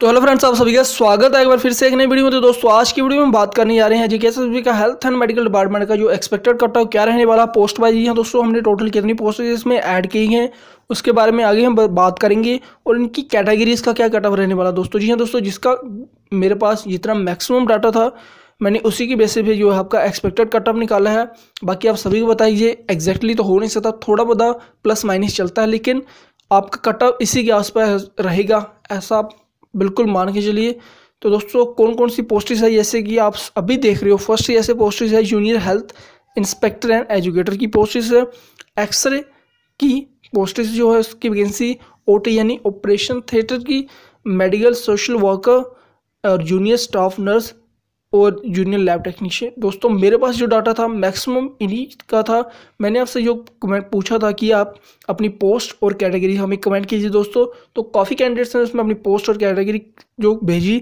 तो hello friends आप सभी का स्वागत है एक बार फिर से एक नई वीडियो में तो दोस्तों आज की वीडियो में बात करने जा रहे हैं जी सभी का हेल्थ एंड मेडिकल डिपार्टमेंट का जो एक्सपेक्टेड कट ऑफ क्या रहने वाला पोस्ट वाइज है दोस्तों हमने टोटल कितनी पोस्ट इसमें ऐड की हैं उसके बारे में आगे हम बात करेंगे और इनकी कैटेगरीज का क्या कट ऑफ रहने वाला दोस्तों जी हाँ दोस्तों जिसका मेरे पास जितना मैक्सिमम डाटा था मैंने उसी की बेसिस पे जो है आपका एक्सपेक्टेड कट ऑफ निकाला है बाकी आप सभी को बताइए एग्जैक्टली तो हो नहीं सकता थोड़ा बहुत प्लस माइनस चलता है लेकिन आपका कट ऑफ इसी के आसपास रहेगा ऐसा आप बिल्कुल मान के चलिए तो दोस्तों कौन कौन सी पोस्टिस है जैसे कि आप अभी देख रहे हो फर्स्ट जैसे पोस्टिस है junior health inspector and educator की पोस्टिस है एक्सरे की पोस्टिस जो है उसकी वैकेंसी ओ यानी ऑपरेशन थिएटर की मेडिकल सोशल वर्कर और जूनियर स्टाफ नर्स और जूनियर लैब टेक्नीशियन दोस्तों मेरे पास जो डाटा था मैक्सिमम इन्हीं का था मैंने आपसे जो कमेंट पूछा था कि आप अपनी पोस्ट और कैटेगरी हमें कमेंट कीजिए दोस्तों तो काफ़ी कैंडिडेट्स ने उसमें अपनी पोस्ट और कैटेगरी जो भेजी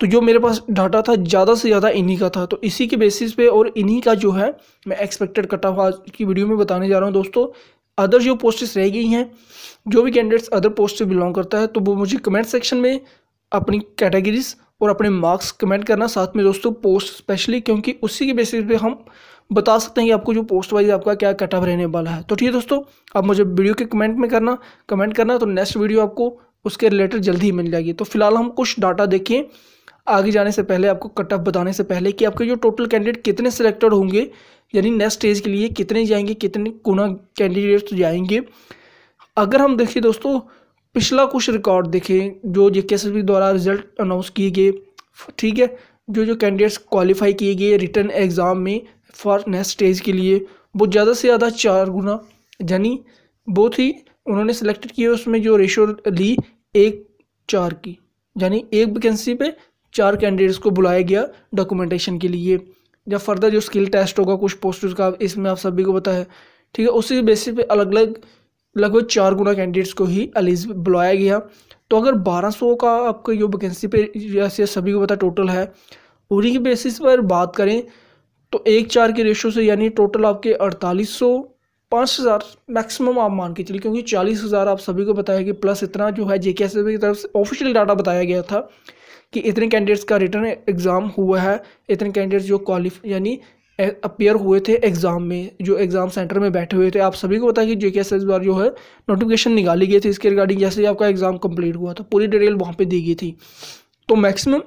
तो जो मेरे पास डाटा था ज़्यादा से ज़्यादा इन्हीं का था तो इसी के बेसिस पे और इन्हीं का जो है मैं एक्सपेक्टेड कटा हुआ आज की वीडियो में बताने जा रहा हूँ दोस्तों अदर जो पोस्टेस रह गई हैं जो भी कैंडिडेट्स अदर पोस्ट से बिलोंग करता है तो वो मुझे कमेंट सेक्शन में अपनी कैटेगरीज और अपने मार्क्स कमेंट करना साथ में दोस्तों पोस्ट स्पेशली क्योंकि उसी के बेसिस पे हम बता सकते हैं कि आपको जो पोस्ट वाइज आपका क्या कटअप रहने वाला है तो ठीक है दोस्तों आप मुझे वीडियो के कमेंट में करना कमेंट करना तो नेक्स्ट वीडियो आपको उसके रिलेटेड जल्दी ही मिल जाएगी तो फिलहाल हम कुछ डाटा देखिए आगे जाने से पहले आपको कट ऑफ बताने से पहले कि आपके जो टोटल कैंडिडेट कितने सिलेक्टेड होंगे यानी नेक्स्ट स्टेज के लिए कितने जाएंगे कितने गुना कैंडिडेट्स तो जाएंगे अगर हम देखिए दोस्तों पिछला कुछ रिकॉर्ड देखें जो जे के एस एस द्वारा रिजल्ट अनाउंस किए गए ठीक है जो जो कैंडिडेट्स क्वालिफाई किए गए रिटर्न एग्ज़ाम में फॉर नेक्स्ट स्टेज के लिए वो ज़्यादा से ज़्यादा चार गुना यानी बहुत ही उन्होंने सेलेक्टेड किए उसमें जो रेशो ली एक चार की यानी एक वैकेंसी पे चार कैंडिडेट्स को बुलाया गया डॉक्यूमेंटेशन के लिए या फर्दर जो स्किल टेस्ट होगा कुछ पोस्टर्स का इसमें आप सभी को पता है ठीक है उसी बेसिस पे अलग अलग लगभग चार गुना कैंडिडेट्स को ही एलिजिबल बुलाया गया तो अगर 1200 का आपका ये वैकेंसी पे जैसे सभी को पता टोटल है उन्हीं के बेसिस पर बात करें तो एक चार के रेशो से यानी टोटल आपके अड़तालीस सौ पाँच हज़ार मैक्सिमम आप मान के चलिए क्योंकि चालीस हज़ार आप सभी को बताया कि प्लस इतना जो है जे के की तरफ से ऑफिशियल डाटा बताया गया था कि इतने कैंडिडेट्स का रिटर्न एग्ज़ाम हुआ है इतने कैंडिडेट्स जो क्वालिफ यानी अपेयर हुए थे एग्ज़ाम में जो एग्ज़ाम सेंटर में बैठे हुए थे आप सभी को पता है कि जे के एस एस बार जो है नोटिफिकेशन निकाली गई थी इसके रिगार्डिंग जैसे आपका एग्ज़ाम कंप्लीट हुआ था तो पूरी डिटेल वहाँ पे दी गई थी तो मैक्सिमम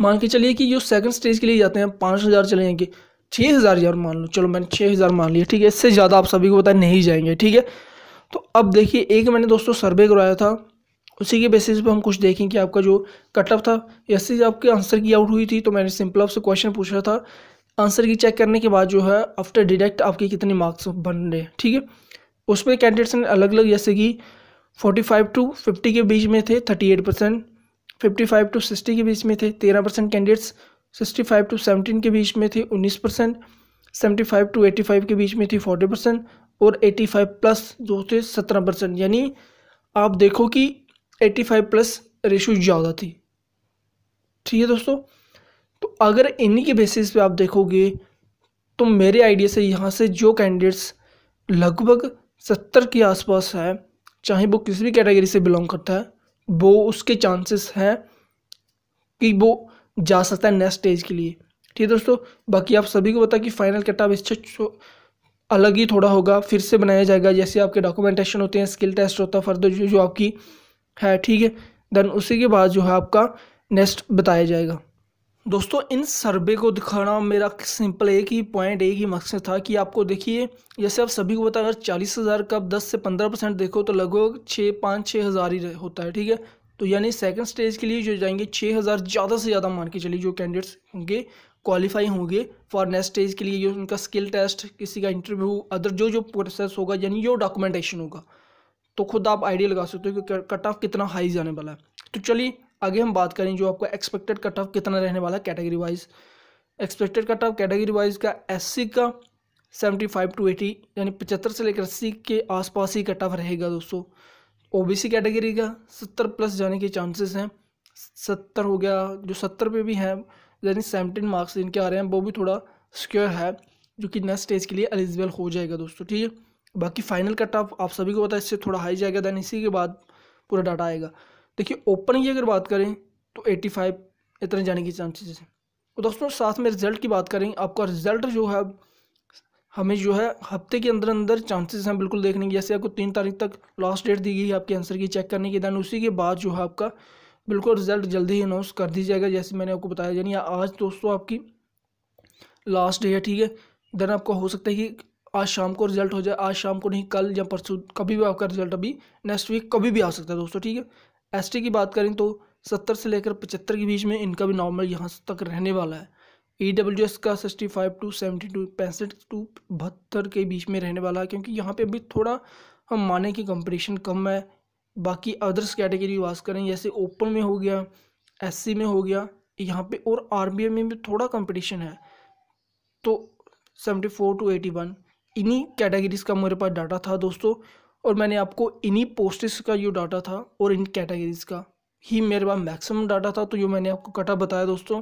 मान के चलिए कि जो सेकंड स्टेज के लिए जाते हैं पाँच हज़ार चले जाएंगे छः हज़ार यार मान लो चलो मैंने छः हज़ार मान लिया ठीक है इससे ज़्यादा आप सभी को पता नहीं जाएंगे ठीक है तो अब देखिए एक मैंने दोस्तों सर्वे करवाया था उसी के बेसिस पे हम कुछ देखें कि आपका जो कटअप था एस आपके आंसर की आउट हुई थी तो मैंने सिंपल आपसे क्वेश्चन पूछा था आंसर की चेक करने के बाद जो है आफ्टर डिडक्ट आपके कितने मार्क्स बन रहे हैं ठीक है उसमें कैंडिडेट्स ने अलग अलग जैसे कि फोर्टी फाइव टू फिफ्टी के बीच में थे thirty eight percent fifty five to sixty के बीच में थे तेरह percent candidates sixty five to seventeen के बीच में थे उन्नीस percent seventy five to eighty five के बीच में थी फोर्टी परसेंट और एटी फाइव प्लस जो थे सत्रह परसेंट यानी आप देखो कि एटी फाइव प्लस रेशो ज़्यादा थी ठीक है दोस्तों तो अगर इन्हीं के बेसिस पे आप देखोगे तो मेरे आइडिया से यहाँ से जो कैंडिडेट्स लगभग सत्तर के आसपास है चाहे वो किसी भी कैटेगरी से बिलोंग करता है वो उसके चांसेस हैं कि वो जा सकता है नेक्स्ट स्टेज के लिए ठीक है दोस्तों बाकी आप सभी को पता कि फाइनल कटअप इससे अलग ही थोड़ा होगा फिर से बनाया जाएगा जैसे आपके डॉक्यूमेंटेशन होते हैं स्किल टेस्ट होता है फर्दर जो जो आपकी है ठीक है देन उसी के बाद जो है आपका नेक्स्ट बताया जाएगा दोस्तों इन सर्वे को दिखाना मेरा सिंपल एक ही पॉइंट एक ही मकसद था कि आपको देखिए जैसे आप सभी को पता अगर चालीस हज़ार का दस से पंद्रह परसेंट देखो तो लगभग छः पाँच छः हज़ार ही होता है ठीक है तो यानी सेकंड स्टेज के लिए जो जाएंगे छः हज़ार ज़्यादा से ज़्यादा मान के चलिए जो कैंडिडेट्स होंगे क्वालिफाई होंगे फॉर नेक्स्ट स्टेज के लिए जो उनका स्किल टेस्ट किसी का इंटरव्यू अदर जो जो प्रोसेस होगा यानी जो डॉक्यूमेंटेशन होगा तो खुद आप आइडिया लगा सकते हो कि कट ऑफ कितना हाई जाने वाला है तो चलिए आगे हम बात करें जो आपका एक्सपेक्टेड कट ऑफ कितना रहने वाला है category wise expected cut off category wise का एस का सेवेंटी फाइव टू एटी यानी पचहत्तर से लेकर अस्सी के आसपास ही कट ऑफ रहेगा दोस्तों ओबीसी कैटेगरी का सत्तर प्लस जाने के चांसेस हैं सत्तर हो गया जो सत्तर पे भी हैं यानी सेवनटीन मार्क्स जिनके आ रहे हैं वो भी थोड़ा सिक्योर है जो कि नेक्स्ट स्टेज के लिए एलिजिबल हो जाएगा दोस्तों ठीक है बाकी फाइनल कट ऑफ आप सभी को पता है इससे थोड़ा हाई जाएगा दैन इसी के बाद पूरा डाटा आएगा देखिए ओपन की अगर बात करें तो एट्टी फाइव इतने जाने की चांसेस है और तो दोस्तों साथ में रिजल्ट की बात करें आपका रिजल्ट जो है हमें जो है हफ्ते के अंदर अंदर चांसेस हैं बिल्कुल देखने की जैसे आपको तीन तारीख तक लास्ट डेट दी गई है आपके आंसर की चेक करने की दैन उसी के बाद जो है आपका बिल्कुल रिजल्ट जल्दी ही अनाउंस कर दी जाएगा जैसे मैंने आपको बताया यानी आज दोस्तों आपकी लास्ट डे है ठीक है देन आपका हो सकता है कि आज शाम को रिजल्ट हो जाए आज शाम को नहीं कल या परसों कभी भी आपका रिजल्ट अभी नेक्स्ट वीक कभी भी आ सकता है दोस्तों ठीक है एस की बात करें तो सत्तर से लेकर पचहत्तर के बीच में इनका भी नॉर्मल यहाँ तक रहने वाला है ई डब्ल्यू एस का sixty five to seventy two पैंसठ टू बहत्तर के बीच में रहने वाला है क्योंकि यहाँ पे अभी थोड़ा हम माने कि कंपटीशन कम है बाकी अदर्स कैटेगरी वास करें जैसे ओपन में हो गया एस में हो गया यहाँ पे और आर में भी थोड़ा कंपटीशन है तो seventy four to eighty one इन्हीं कैटेगरीज़ का मेरे पास डाटा था दोस्तों और मैंने आपको इन्हीं पोस्टेज का जो डाटा था और इन कैटेगरीज़ का ही मेरे पास मैक्सिमम डाटा था तो जो मैंने आपको कटअप बताया दोस्तों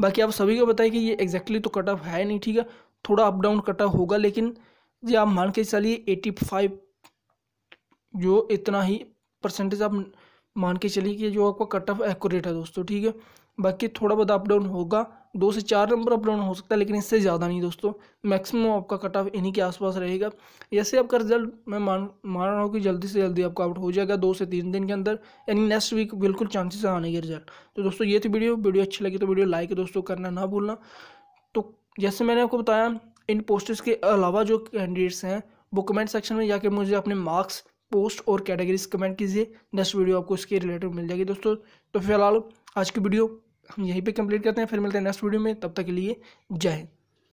बाकी आप सभी को बताए कि ये एग्जैक्टली तो कट ऑफ है नहीं ठीक है थोड़ा अप डाउन कटअप होगा लेकिन ये आप मान के चलिए एटी फाइव जो इतना ही परसेंटेज आप मान के चलिए कि जो आपका कट ऑफ एक्यूरेट है दोस्तों ठीक है बाकी थोड़ा बहुत अप डाउन होगा दो से चार नंबर अप डाउन हो सकता है लेकिन इससे ज़्यादा नहीं दोस्तों मैक्सिमम आपका कट ऑफ इन्हीं के आसपास रहेगा जैसे आपका रिजल्ट मैं मान मान रहा हूँ कि जल्दी से जल्दी आपका आउट हो जाएगा दो से तीन दिन के अंदर यानी नेक्स्ट वीक बिल्कुल चांसेस आने के रिजल्ट तो दोस्तों ये थी वीडियो वीडियो अच्छी लगी तो वीडियो लाइक दोस्तों करना ना भूलना तो जैसे मैंने आपको बताया इन पोस्टर्स के अलावा जो कैंडिडेट्स हैं वो कमेंट सेक्शन में जाके मुझे अपने मार्क्स पोस्ट और कैटेगरीज कमेंट कीजिए नेक्स्ट वीडियो आपको इसके रिलेटेड मिल जाएगी दोस्तों तो फिलहाल आज की वीडियो हम यहीं पे कंप्लीट करते हैं फिर मिलते हैं नेक्स्ट वीडियो में तब तक के लिए जय हिंद